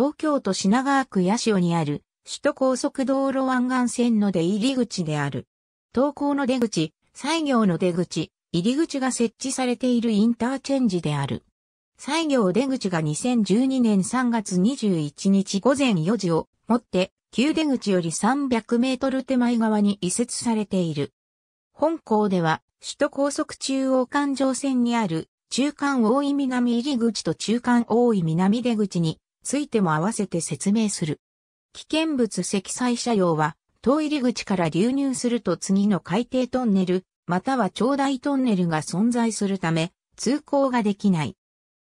東京都品川区八潮にある首都高速道路湾岸線の出入り口である。東高の出口、西行の出口、入り口が設置されているインターチェンジである。西行出口が2012年3月21日午前4時をもって、旧出口より300メートル手前側に移設されている。本校では、首都高速中央環状線にある中間大井南入口と中間大井南出口についても合わせて説明する。危険物積載車両は、遠入り口から流入すると次の海底トンネル、または長大トンネルが存在するため、通行ができない。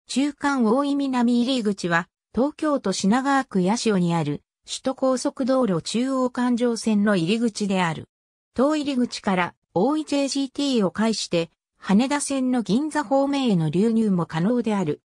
中間大井南入り口は、東京都品川区八潮にある、首都高速道路中央環状線の入り口である。遠入り口から大井 JGT を介して、羽田線の銀座方面への流入も可能である。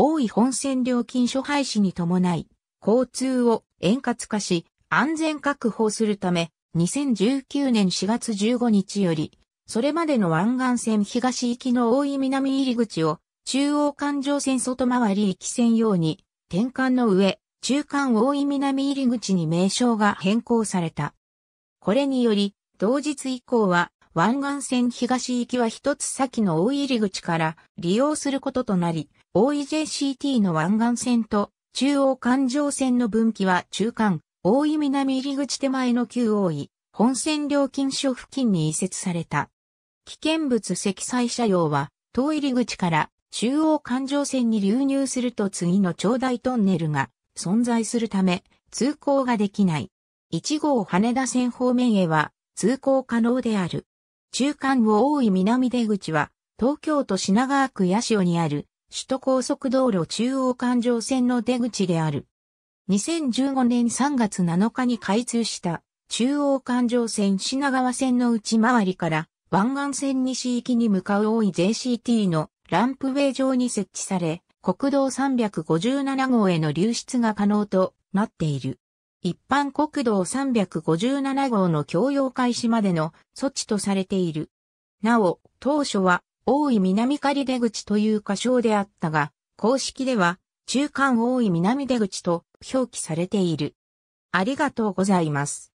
大井本線料金所廃止に伴い、交通を円滑化し、安全確保するため、2019年4月15日より、それまでの湾岸線東行きの大井南入り口を、中央環状線外回り行き線用に、転換の上、中間大井南入り口に名称が変更された。これにより、同日以降は、湾岸線東行きは一つ先の大入り口から利用することとなり、大井 JCT の湾岸線と中央環状線の分岐は中間、大井南入口手前の旧大井、本線料金所付近に移設された。危険物積載車両は、遠入り口から中央環状線に流入すると次の長大トンネルが存在するため、通行ができない。1号羽田線方面へは通行可能である。中間を多い南出口は、東京都品川区八潮にある、首都高速道路中央環状線の出口である。2015年3月7日に開通した中央環状線品川線の内回りから湾岸線西行きに向かう多い JCT のランプウェイ上に設置され、国道357号への流出が可能となっている。一般国道357号の供用開始までの措置とされている。なお、当初は、大井南仮出口という仮称であったが、公式では、中間大井南出口と表記されている。ありがとうございます。